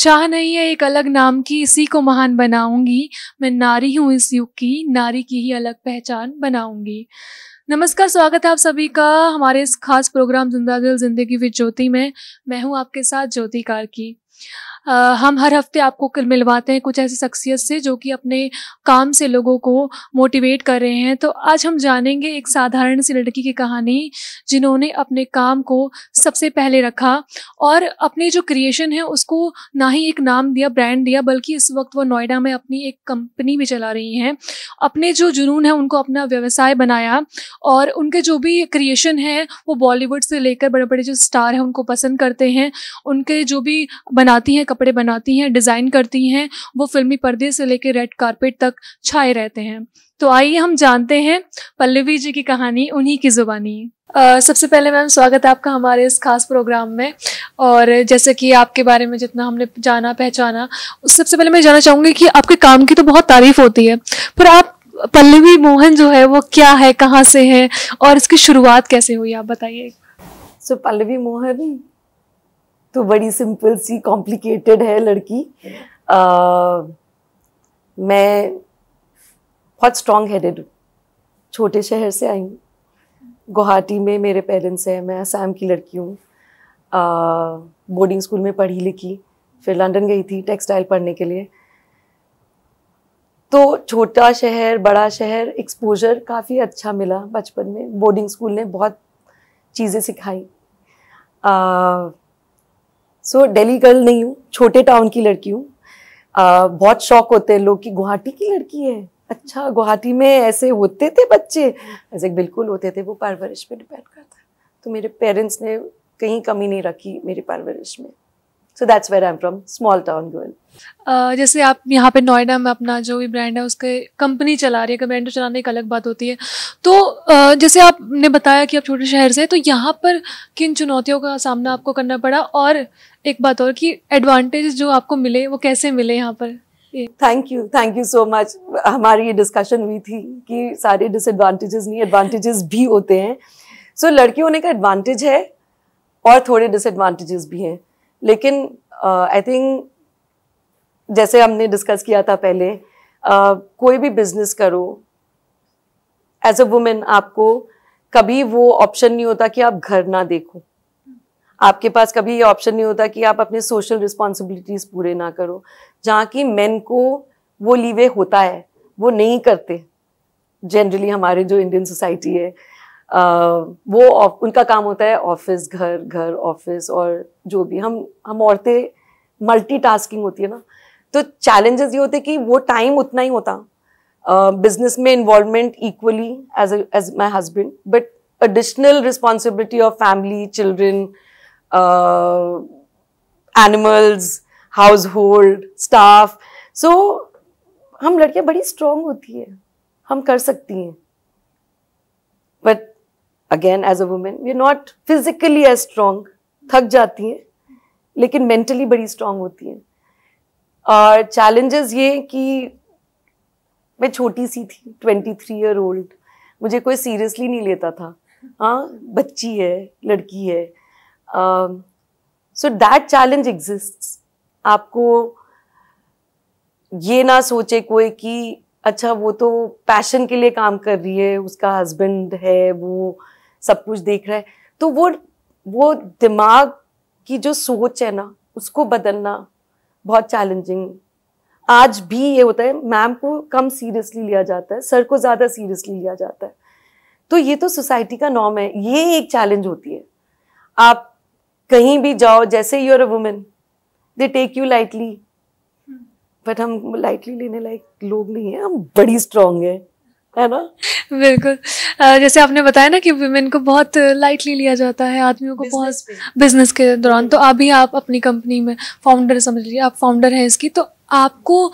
चाह नहीं है एक अलग नाम की इसी को महान बनाऊंगी मैं नारी हूँ इस युग की नारी की ही अलग पहचान बनाऊंगी नमस्कार स्वागत है आप सभी का हमारे इस खास प्रोग्राम जिंदा दिल जिंदगी विद ज्योति में मैं हूँ आपके साथ ज्योति कार की हम हर हफ्ते आपको मिलवाते हैं कुछ ऐसी शख्सियत से जो कि अपने काम से लोगों को मोटिवेट कर रहे हैं तो आज हम जानेंगे एक साधारण सी लड़की की कहानी जिन्होंने अपने काम को सबसे पहले रखा और अपनी जो क्रिएशन है उसको ना ही एक नाम दिया ब्रांड दिया बल्कि इस वक्त वो नोएडा में अपनी एक कंपनी भी चला रही हैं अपने जो जुनून है उनको अपना व्यवसाय बनाया और उनके जो भी क्रिएशन है वो बॉलीवुड से लेकर बड़े बड़े जो स्टार हैं उनको पसंद करते हैं उनके जो भी बनाती हैं कपड़े बनाती हैं डिज़ाइन करती हैं वो फिल्मी पर्दे से लेकर रेड कारपेट तक छाए रहते हैं तो आइए हम जानते हैं पल्लवी जी की कहानी उन्हीं की ज़ुबानी सबसे पहले मैम स्वागत है आपका हमारे इस खास प्रोग्राम में और जैसे कि आपके बारे में जितना हमने जाना पहचाना उस सबसे पहले मैं जानना चाहूँगी कि आपके काम की तो बहुत तारीफ होती है पर आप पल्लवी मोहन जो है वो क्या है कहाँ से है और इसकी शुरुआत कैसे हुई आप बताइए सो so, पल्लवी मोहन तो बड़ी सिंपल सी कॉम्प्लिकेटेड है लड़की आ, मैं बहुत स्ट्रॉन्ग हेडेड हूँ छोटे शहर से आई हूँ गुवाहाटी में मेरे पेरेंट्स हैं मैं असम की लड़की हूँ बोर्डिंग स्कूल में पढ़ी लिखी फिर लंदन गई थी टेक्सटाइल पढ़ने के लिए तो छोटा शहर बड़ा शहर एक्सपोजर काफ़ी अच्छा मिला बचपन में बोर्डिंग स्कूल ने बहुत चीज़ें सिखाई सो डेली गर्ल नहीं हूँ छोटे टाउन की लड़की हूँ बहुत शौक होते हैं लोग कि गुवाहाटी की लड़की है अच्छा गुवाहाटी में ऐसे होते थे बच्चे ऐसे बिल्कुल होते थे वो परवरिश पे डिपेंड करता तो मेरे पेरेंट्स ने कहीं कमी नहीं रखी मेरी परवरिश में so that's where I am from small town girl जैसे आप यहाँ पे नोएडा में अपना जो भी ब्रांड है उसके कंपनी चला रही है ब्रांड तो चलाने की अलग बात होती है तो uh, जैसे आपने बताया कि आप छोटे शहर से तो यहाँ पर किन चुनौतियों का सामना आपको करना पड़ा और एक बात और कि एडवांटेज जो आपको मिले वो कैसे मिले यहाँ पर thank you thank you so much हमारी ये डिस्कशन हुई थी कि सारे डिसएडवांटेजेस नहीं एडवांटेजेस भी होते हैं सो so, लड़की होने का एडवांटेज है और थोड़े डिसएडवांटेजेस भी हैं लेकिन आई थिंक जैसे हमने डिस्कस किया था पहले uh, कोई भी बिजनेस करो एज अ वुमेन आपको कभी वो ऑप्शन नहीं होता कि आप घर ना देखो आपके पास कभी ये ऑप्शन नहीं होता कि आप अपने सोशल रिस्पॉन्सिबिलिटीज पूरे ना करो जहाँ की मेन को वो लीवे होता है वो नहीं करते जनरली हमारे जो इंडियन सोसाइटी है वो उनका काम होता है ऑफिस घर घर ऑफिस और जो भी हम हम औरतें मल्टीटास्किंग होती है ना तो चैलेंजेस ये होते हैं कि वो टाइम उतना ही होता बिजनेस में involvement equally as as my husband but additional responsibility of family children animals household staff so हम लड़कियाँ बड़ी स्ट्रांग होती है हम कर सकती हैं again as a women we are not physically as strong थक जाती हैं लेकिन मेंटली बड़ी स्ट्रांग होती हैं और चैलेंजेस ये कि मैं छोटी सी थी ट्वेंटी थ्री ईयर ओल्ड मुझे कोई सीरियसली नहीं लेता था हाँ बच्ची है लड़की है सो दैट चैलेंज एग्जिस्ट आपको ये ना सोचे कोई कि अच्छा वो तो पैशन के लिए काम कर रही है उसका हस्बैंड है वो सब कुछ देख रहा है तो वो वो दिमाग की जो सोच है ना उसको बदलना बहुत चैलेंजिंग आज भी ये होता है मैम को कम सीरियसली लिया जाता है सर को ज़्यादा सीरियसली लिया जाता है तो ये तो सोसाइटी का नॉर्म है ये एक चैलेंज होती है आप कहीं भी जाओ जैसे you are a women they take you lightly but हम लाइटली लेने लायक लोग नहीं हैं हम बड़ी स्ट्रांग हैं है ना बिल्कुल जैसे आपने बताया ना कि वुमेन को बहुत लाइटली लिया जाता है आदमियों को बहुत बिजनेस के दौरान तो अभी आप अपनी कंपनी में फाउंडर समझ लीजिए आप फाउंडर हैं इसकी तो आपको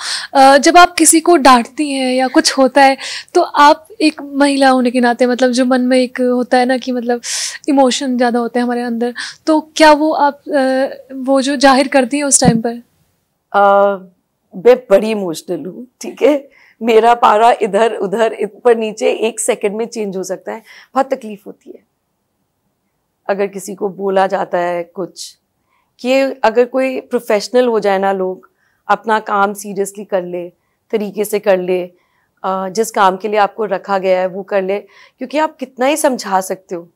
जब आप किसी को डांटती हैं या कुछ होता है तो आप एक महिला होने के नाते मतलब जो मन में एक होता है ना कि मतलब इमोशन ज़्यादा होते हैं हमारे अंदर तो क्या वो आप वो जो जाहिर करती हैं उस टाइम पर मैं बड़ी इमोशनल हूँ ठीक है मेरा पारा इधर उधर पर नीचे एक सेकंड में चेंज हो सकता है बहुत तकलीफ होती है अगर किसी को बोला जाता है कुछ कि अगर कोई प्रोफेशनल हो जाए ना लोग अपना काम सीरियसली कर ले तरीके से कर ले जिस काम के लिए आपको रखा गया है वो कर ले क्योंकि आप कितना ही समझा सकते हो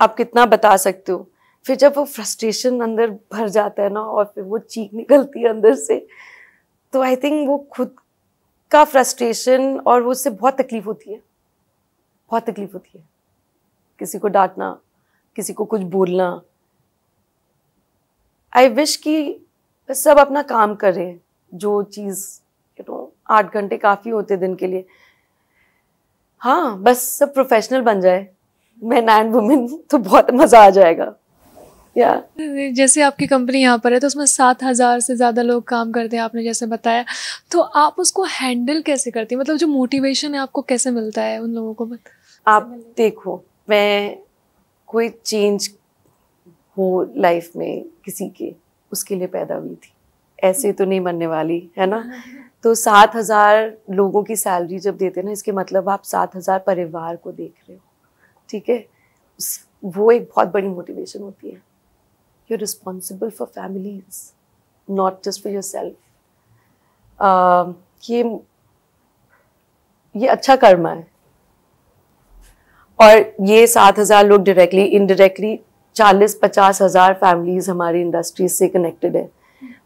आप कितना बता सकते हो फिर जब वो फ्रस्ट्रेशन अंदर भर जाता है ना और फिर वो चीख निकलती है अंदर से तो आई थिंक वो खुद का फ्रस्ट्रेशन और वो उससे बहुत तकलीफ होती है बहुत तकलीफ होती है किसी को डांटना किसी को कुछ बोलना आई विश कि सब अपना काम कर रहे हैं जो चीज़ यू नो आठ घंटे काफ़ी होते दिन के लिए हाँ बस सब प्रोफेशनल बन जाए मैन एंड वुमेन तो बहुत मज़ा आ जाएगा या जैसे आपकी कंपनी यहाँ पर है तो उसमें सात हज़ार से ज़्यादा लोग काम करते हैं आपने जैसे बताया तो आप उसको हैंडल कैसे करती हैं मतलब जो मोटिवेशन है आपको कैसे मिलता है उन लोगों को आप देखो मैं कोई चेंज हो लाइफ में किसी के उसके लिए पैदा हुई थी ऐसे तो नहीं मरने वाली है ना तो सात हज़ार लोगों की सैलरी जब देते ना इसके मतलब आप सात हज़ार परिवार को देख रहे हो ठीक है वो एक बहुत बड़ी मोटिवेशन होती है are responsible for families not just for yourself ये ये अच्छा कर्म है और ये सात हजार लोग डायरेक्टली इनडायरेक्टली चालीस पचास हजार फैमिलीज हमारी इंडस्ट्री से कनेक्टेड है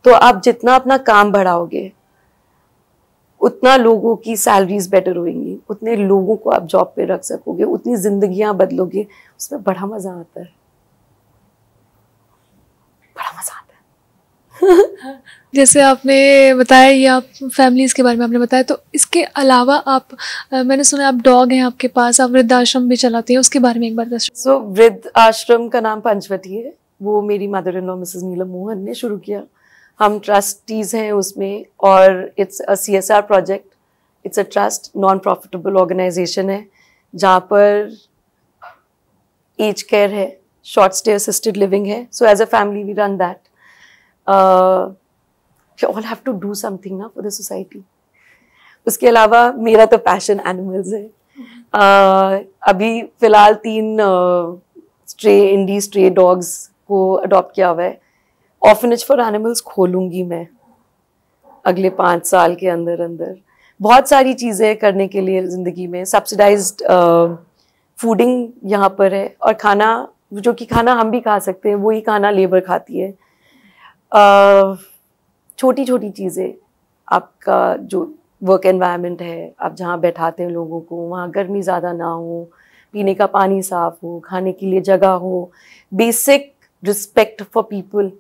तो आप जितना अपना काम बढ़ाओगे उतना लोगों की सैलरीज बेटर होंगी उतने लोगों को आप जॉब पे रख सकोगे उतनी जिंदगियां बदलोगे उसमें बड़ा मज़ा आता है बड़ा मजा आता है जैसे आपने बताया ये आप फैमिलीज़ के बारे में आपने बताया तो इसके अलावा आप मैंने सुना आप डॉग हैं आपके पास आप वृद्ध आश्रम भी चलाते हैं उसके बारे में एक बार दस सो so, वृद्ध आश्रम का नाम पंचवटी है वो मेरी mother in law Mrs Neelam Mohan ने शुरू किया हम ट्रस्टीज हैं उसमें और it's a C S R project it's a trust non profitable organisation है जहाँ पर एज केयर है शॉर्ट स्टे असिस्टेड लिविंग है. So as a family we run that all have to do to do ना for the society उसके अलावा मेरा तो पैशन एनिमल्स है uh, अभी फिलहाल तीन स्ट्रे इंडी स्ट्रे डॉग्स को अडॉप्ट किया हुआ है ऑफनेज फॉर एनिमल्स खोलूंगी मैं अगले पाँच साल के अंदर अंदर बहुत सारी चीज़ें करने के लिए ज़िंदगी में सब्सिडाइज फूडिंग uh, यहाँ पर है और खाना जो कि खाना हम भी खा सकते हैं वही खाना लेबर खाती है छोटी छोटी चीज़ें आपका जो वर्क एनवायरनमेंट है आप जहाँ बैठाते हैं लोगों को वहाँ गर्मी ज़्यादा ना हो पीने का पानी साफ हो खाने के लिए जगह हो basic respect for people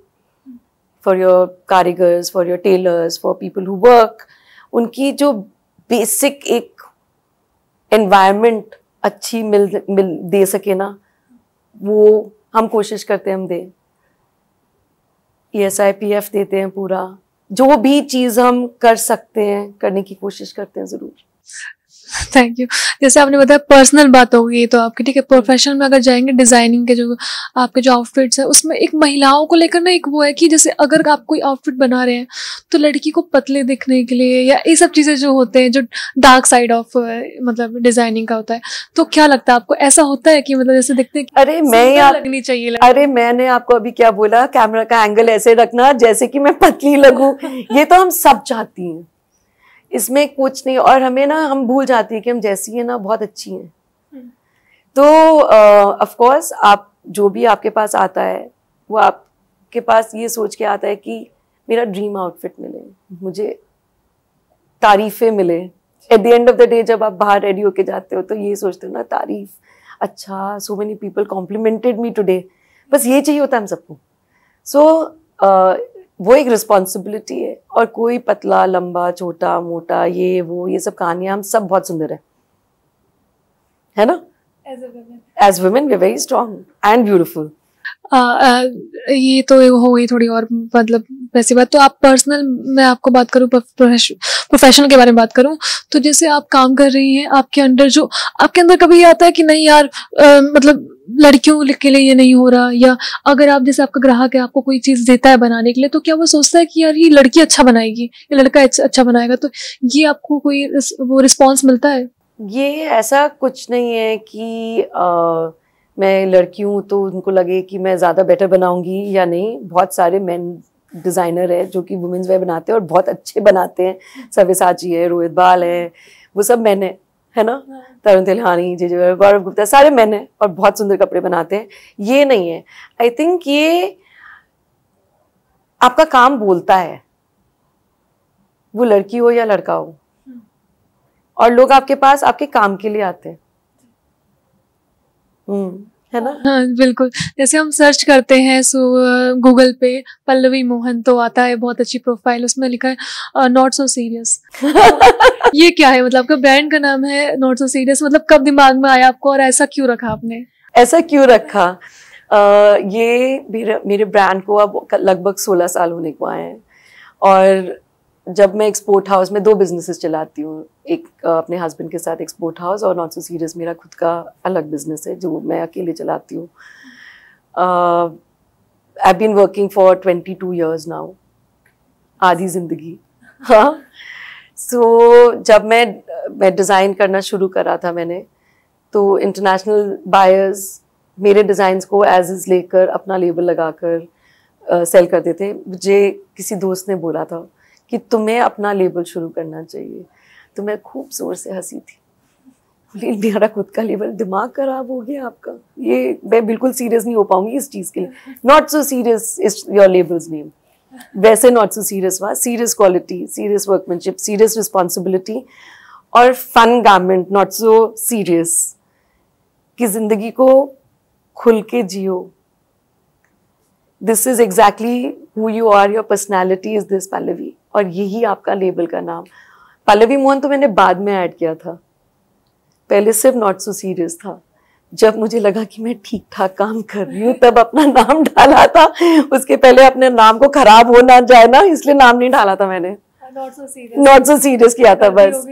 for your कारीगर्स for your tailors for people who work उनकी जो बेसिक एक एनवायरनमेंट अच्छी मिल मिल दे सके ना वो हम कोशिश करते हैं हम दें E S I P F देते हैं पूरा जो भी चीज़ हम कर सकते हैं करने की कोशिश करते हैं ज़रूर थैंक यू जैसे आपने बताया पर्सनल बात होगी तो आपकी ठीक है प्रोफेशनल में अगर जाएंगे डिजाइनिंग के जो आपके जो आउटफिट्स हैं उसमें एक महिलाओं को लेकर ना एक वो है कि जैसे अगर आप कोई आउटफिट बना रहे हैं तो लड़की को पतले दिखने के लिए या ये सब चीज़ें जो होते हैं जो डार्क साइड ऑफ मतलब डिजाइनिंग का होता है तो क्या लगता है आपको ऐसा होता है कि मतलब जैसे दिखते हैं अरे मैं आप, लगनी चाहिए अरे मैंने आपको अभी क्या बोला कैमरा का एंगल ऐसे रखना जैसे कि मैं पतली लगूँ ये तो हम सब चाहती हैं इसमें कुछ नहीं और हमें ना हम भूल जाते हैं कि हम जैसी हैं ना बहुत अच्छी हैं हम्म। तो ऑफ uh, कोर्स आप जो भी आपके पास आता है वो आपके पास ये सोच के आता है कि मेरा ड्रीम आउटफिट मिले मुझे तारीफें मिले at the end of the day जब आप बाहर रेडी होके जाते हो तो ये सोचते हो ना तारीफ अच्छा so many people complimented me today बस ये चाहिए होता है हम सबको सो so, uh, वो एक रिस्पॉन्सिबिलिटी है और कोई पतला लंबा छोटा मोटा ये वो ये सब कहानियां हम सब बहुत सुंदर है है ना as women we very strong and beautiful ये तो हो गई थोड़ी और मतलब वैसी बात तो आप पर्सनल मैं आपको बात करूँ प्रोफेशनल के बारे में बात करूँ तो जैसे आप काम कर रही हैं आपके अंडर जो आपके अंदर कभी आता है कि नहीं यार आ, मतलब लड़कियों के लिए ये नहीं हो रहा या अगर आप जैसे आपका ग्राहक है आपको कोई चीज़ देता है बनाने के लिए तो क्या वो सोचता है कि यार ये लड़की अच्छा बनाएगी ये लड़का अच्छा, अच्छा बनाएगा तो ये आपको कोई वो रिस्पॉन्स मिलता है ये ऐसा कुछ नहीं है कि आ, मैं लड़की हूँ तो उनको लगे कि मैं ज़्यादा बेटर बनाऊंगी या नहीं बहुत सारे मैन डिज़ाइनर है जो कि वुमेंस वेयर बनाते हैं और बहुत अच्छे बनाते हैं सवेसाची है रोहित बाल है वो सब मैन है है ना तरुण तिलहानी जी जी गौरव गुप्ता सारे मैन हैं और बहुत सुंदर कपड़े बनाते हैं ये नहीं है आई थिंक ये आपका काम बोलता है वो लड़की हो या लड़का हो और लोग आपके पास आपके काम के लिए आते हैं हम्म है ना हाँ बिल्कुल जैसे हम सर्च करते हैं सो गूगल पे पल्लवी मोहन तो आता है बहुत अच्छी प्रोफाइल उसमें लिखा है नॉट सो सीरियस ये क्या है मतलब आपका ब्रांड का नाम है नॉट सो सीरियस मतलब कब दिमाग में आया आपको और ऐसा क्यों रखा आपने ऐसा क्यों रखा आ, ये मेरे ब्रांड को अब लगभग सोलह साल होने को आए हैं और जब मैं एक्सपोर्ट हाउस में दो बिजनेसेस चलाती हूँ एक अपने हस्बैंड के साथ एक्सपोर्ट हाउस और नॉट सो सीरियस मेरा खुद का अलग बिजनेस है जो मैं अकेले चलाती हूँ I been working for twenty two years now आधी ज़िंदगी हाँ सो so, जब मैं मैं डिज़ाइन करना शुरू करा था मैंने तो इंटरनेशनल बायर्स मेरे डिज़ाइंस को एज इज़ लेकर अपना लेबल लगाकर सेल करते थे मुझे किसी दोस्त ने बोला था कि तुम्हें अपना लेबल शुरू करना चाहिए तो मैं खूब ज़ोर से हंसी थी मेरा खुद का लेबल दिमाग खराब हो गया आपका ये मैं बिल्कुल सीरियस नहीं हो पाऊंगी इस चीज़ के लिए not so serious is your labels name वैसे नॉट सो सीरियस वा serious quality serious workmanship serious responsibility और fun garment not so serious कि जिंदगी को खुल के जियो this is exactly who you are your personality is this Pallavi और यही आपका लेबल का नाम पल्लवी मोहन तो मैंने बाद में ऐड किया था पहले सिर्फ नॉट सो सीरियस था जब मुझे लगा कि मैं ठीक ठाक काम कर रही हूँ तब अपना नाम डाला था उसके पहले अपने नाम को खराब हो ना जाए ना इसलिए नाम नहीं डाला था मैंने नॉट सो सीरियस किया था बस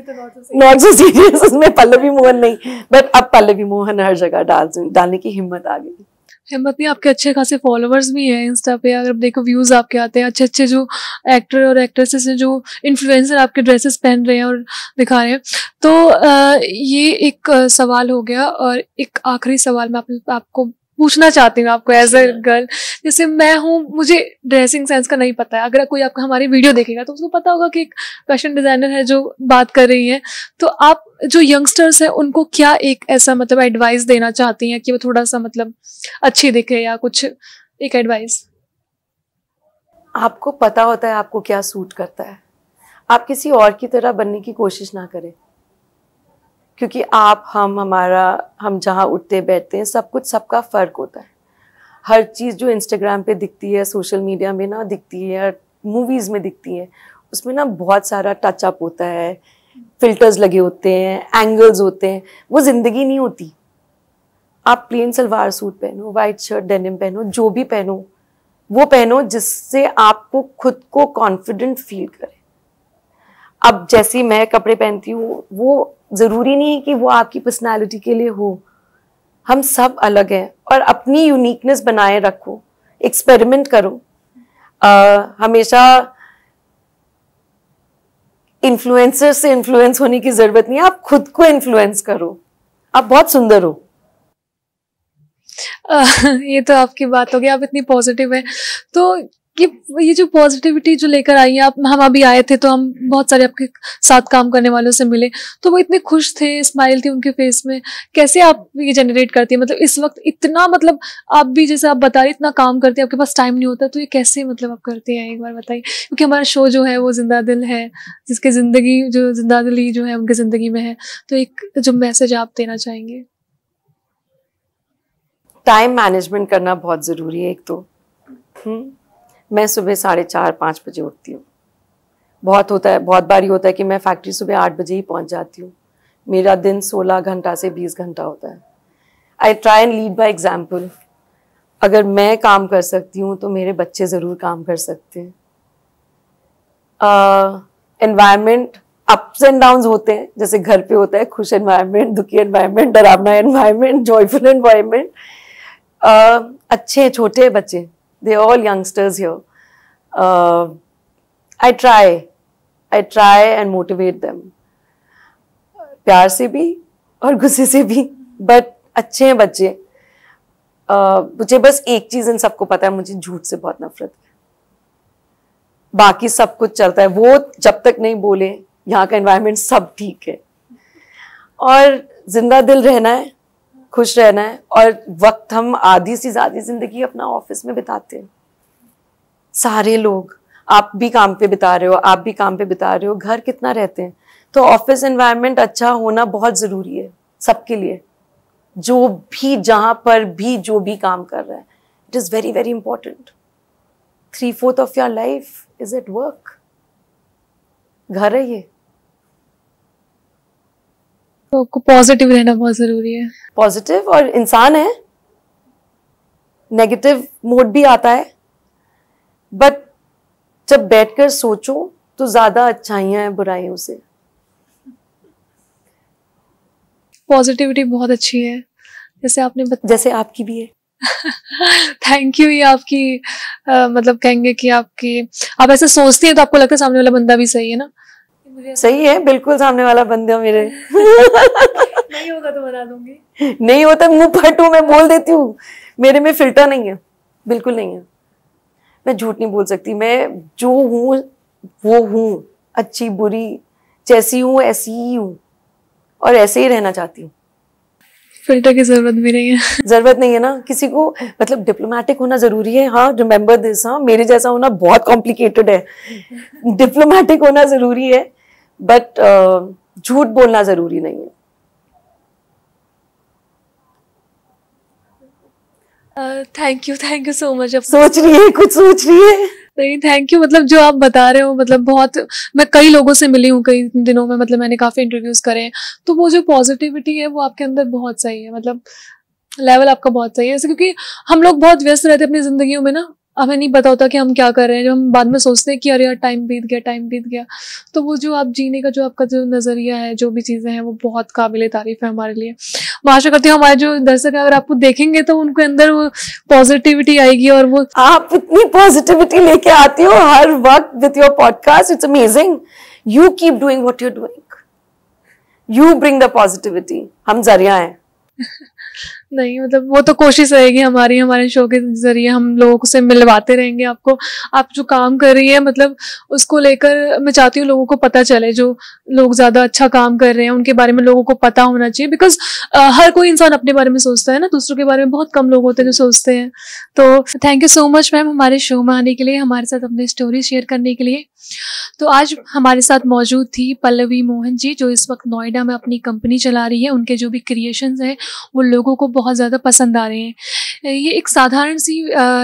नॉट सो सीरियस उसमें पल्लवी मोहन नहीं बट अब पल्लवी मोहन हर जगह डाल डालने की हिम्मत आ गई हिम्मत नहीं आपके अच्छे खासे फॉलोअर्स भी हैं इंस्टा पे अगर आप देखो व्यूज़ आपके आते हैं अच्छे अच्छे जो एक्टर और एक्ट्रेसेस हैं जो इन्फ्लुएंसर आपके ड्रेसेस पहन रहे हैं और दिखा रहे हैं तो आ, ये एक सवाल हो गया और एक आखिरी सवाल मैं आप, आपको पूछना चाहती हूँ आपको एज अ गर्ल जैसे मैं हूँ मुझे ड्रेसिंग सेंस का नहीं पता है अगर कोई आपका हमारी वीडियो देखेगा तो उसको पता होगा कि एक फैशन डिज़ाइनर है जो बात कर रही है तो आप जो यंगस्टर्स हैं उनको क्या एक ऐसा मतलब एडवाइस देना चाहती हैं कि वो थोड़ा सा मतलब अच्छी दिखे या कुछ एक एडवाइस आपको पता होता है आपको क्या सूट करता है आप किसी और की तरह बनने की कोशिश ना करें क्योंकि आप हम हमारा हम जहाँ उठते बैठते हैं सब कुछ सबका फ़र्क होता है हर चीज़ जो इंस्टाग्राम पे दिखती है सोशल मीडिया में ना दिखती है मूवीज़ में दिखती है उसमें ना बहुत सारा टचअप होता है फिल्टर्स लगे होते हैं एंगल्स होते हैं वो ज़िंदगी नहीं होती आप प्लेन सलवार सूट पहनो वाइट शर्ट डेनिम पहनो जो भी पहनो वो पहनो जिससे आपको खुद को कॉन्फिडेंट फील करे अब जैसे मैं कपड़े पहनती हूँ वो ज़रूरी नहीं है कि वो आपकी पर्सनालिटी के लिए हो हम सब अलग हैं और अपनी यूनिकनेस बनाए रखो एक्सपेरिमेंट करो आ, हमेशा इन्फ्लुएंसर से इन्फ्लुएंस होने की जरूरत नहीं है आप खुद को इन्फ्लुएंस करो आप बहुत सुंदर हो ये तो आपकी बात हो गई आप इतनी पॉजिटिव है तो कि ये जो पॉजिटिविटी जो लेकर आई है आप हम अभी आए थे तो हम बहुत सारे आपके साथ काम करने वालों से मिले तो वो इतने खुश थे स्माइल थी उनके फेस में कैसे आप ये जनरेट करती है मतलब इस वक्त इतना मतलब आप भी जैसे आप बता रहे इतना काम करते हैं आपके पास टाइम नहीं होता तो ये कैसे मतलब आप करते हैं एक बार बताइए क्योंकि हमारा शो जो है वो जिंदा दिल है जिसके ज़िंदगी जो जिंदा दिली जो है उनकी ज़िंदगी में है तो एक जो मैसेज आप देना चाहेंगे टाइम मैनेजमेंट करना बहुत ज़रूरी है एक तो हम्म। मैं सुबह साढ़े चार पाँच बजे उठती हूँ बहुत होता है बहुत बार ये होता है कि मैं फैक्ट्री सुबह आठ बजे ही पहुँच जाती हूँ मेरा दिन सोलह घंटा से बीस घंटा होता है I try and lead by example अगर मैं काम कर सकती हूँ तो मेरे बच्चे ज़रूर काम कर सकते हैं इन्वायरमेंट अप्स एंड डाउन होते हैं जैसे घर पे होता है खुश एनवायरनमेंट दुखी एनवायरनमेंट डरावना एनवायरनमेंट जॉयफुल एनवायरनमेंट अच्छे छोटे बच्चे they're all youngsters here. Uh, I try, I try and motivate them. प्यार से भी और गुस्से से भी बट अच्छे हैं बच्चे uh, मुझे बस एक चीज़ इन सबको पता है मुझे झूठ से बहुत नफरत है बाकी सब कुछ चलता है वो जब तक नहीं बोले यहाँ का एनवायरनमेंट सब ठीक है और जिंदा दिल रहना है खुश रहना है और वक्त हम आधी से ज्यादा जिंदगी अपना ऑफिस में बिताते हैं सारे लोग आप भी काम पे बिता रहे हो आप भी काम पे बिता रहे हो घर कितना रहते हैं तो ऑफिस एनवायरनमेंट अच्छा होना बहुत ज़रूरी है सबके लिए जो भी जहां पर भी जो भी काम कर रहा है it is very very important three fourth of your life is it work घर है ये तो आपको पॉजिटिव रहना बहुत जरूरी है पॉजिटिव और इंसान है नेगेटिव मूड भी आता है बट जब बैठकर सोचो तो ज्यादा अच्छाइयां हैं बुराइयों से पॉजिटिविटी बहुत अच्छी है जैसे आपने बत... जैसे आपकी भी है थैंक यू ये आपकी आ, मतलब कहेंगे कि आपकी आप ऐसे सोचती हैं तो आपको लगता है सामने वाला बंदा भी सही है ना सही है बिल्कुल सामने वाला बंदे हो मेरे नहीं होगा तो बना दूंगी नहीं होता मुंह फटू मैं बोल देती हूँ मेरे में फिल्टर नहीं है बिल्कुल नहीं है मैं झूठ नहीं बोल सकती मैं जो हूँ वो हूँ अच्छी बुरी जैसी हूँ ऐसी ही हूँ और ऐसे ही रहना चाहती हूँ फिल्टर की जरूरत भी नहीं है जरूरत नहीं है ना किसी को मतलब डिप्लोमेटिक होना जरूरी है हाँ रिमेम्बर दिस हाँ मेरे जैसा होना बहुत कॉम्प्लिकेटेड है डिप्लोमेटिक होना जरूरी है बट uh, झूठ बोलना ज़रूरी नहीं है thank you thank you so much अब सोच रही है कुछ सोच रही है नहीं थैंक यू मतलब जो आप बता रहे हो मतलब बहुत मैं कई लोगों से मिली हूँ कई दिनों में मतलब मैंने काफ़ी इंटरव्यूज़ करे हैं तो वो जो पॉजिटिविटी है वो आपके अंदर बहुत सही है मतलब लेवल आपका बहुत सही है ऐसे क्योंकि हम लोग बहुत व्यस्त रहते हैं अपनी ज़िंदगियों में ना हमें नहीं पता होता कि हम क्या कर रहे हैं जब हम बाद में सोचते हैं कि अरे यार टाइम बीत गया टाइम बीत गया तो वो जो आप जीने का जो आपका जो नज़रिया है जो भी चीज़ें हैं वो बहुत काबिल तारीफ है हमारे लिए मैं आशा करती हूँ हमारे जो दर्शक हैं अगर आपको देखेंगे तो उनके अंदर वो पॉजिटिविटी आएगी और वो आप इतनी पॉजिटिविटी लेके आती हो हर वक्त with your podcast it's amazing you keep doing what you doing you bring the positivity हम जरिया हैं नहीं मतलब वो तो कोशिश रहेगी हमारी हमारे शो के जरिए हम लोगों से मिलवाते रहेंगे आपको आप जो काम कर रही है मतलब उसको लेकर मैं चाहती हूँ लोगों को पता चले जो लोग ज़्यादा अच्छा काम कर रहे हैं उनके बारे में लोगों को पता होना चाहिए बिकॉज हर कोई इंसान अपने बारे में सोचता है ना दूसरों के बारे में बहुत कम लोग होते हैं जो सोचते हैं तो thank you so much ma'am हमारे शो में आने के लिए हमारे साथ अपनी स्टोरी शेयर करने के लिए तो आज हमारे साथ मौजूद थी पल्लवी मोहन जी जो इस वक्त नोएडा में अपनी कंपनी चला रही है उनके जो भी क्रिएशंस हैं वो लोगों को बहुत ज़्यादा पसंद आ रहे हैं ये एक साधारण सी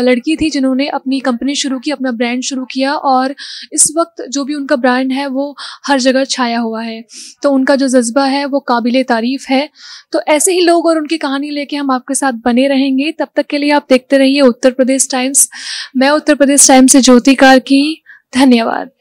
लड़की थी जिन्होंने अपनी कंपनी शुरू की अपना ब्रांड शुरू किया और इस वक्त जो भी उनका ब्रांड है वो हर जगह छाया हुआ है तो उनका जो जज्बा है वो काबिल तारीफ़ है तो ऐसे ही लोग और उनकी कहानी लेके हम आपके साथ बने रहेंगे तब तक के लिए आप देखते रहिए उत्तर प्रदेश टाइम्स मैं उत्तर प्रदेश टाइम्स से ज्योति कार की धन्यवाद